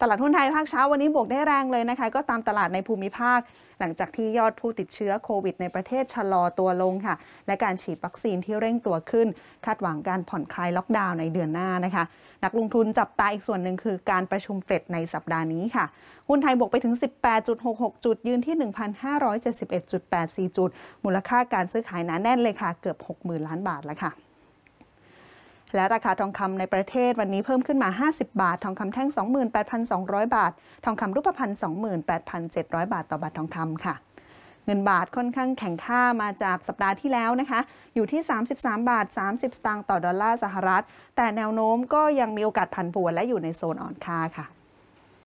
ตลาดหุ้นไทยภาคเช้าวันนี้บวกได้แรงเลยนะคะ ก็ตามตลาดในภูมิภาค หลังจากที่ยอดผู้ติดเชื้อโควิดในประเทศชะลอตัวลงค่ะ และการฉีดวัคซีนที่เร่งตัวขึ้นคาดหวังการผ่อนคลายล็อกดาวน์ในเดือนหน้านะคะนักลงทุนจับตาอีกส่วนหนึ่งคือการประชุมเฟดในสัปดาห์นี้ค่ะ หุ้นไทยบวกไปถึง 18.66 จุดยืนที่ 1,571.84 จุดมูลค่าการซื้อขายหนาแน่นเลยค่ะเกือบ 60,000 ล้านบาทแล้วค่ะและราคาทองคำในประเทศวันนี้เพิ่มขึ้นมา 50 บาท ทองคำแท่ง 28,200 บาท ทองคำรูปพรรณ28,700 บาทต่อบาททองคำค่ะ เงินบาทค่อนข้างแข็งค่ามาจากสัปดาห์ที่แล้วนะคะ อยู่ที่ 33 บาท 30 สตางค์ต่อดอลลาร์สหรัฐ แต่แนวโน้มก็ยังมีโอกาสผันผวนและอยู่ในโซนอ่อนค่าค่ะ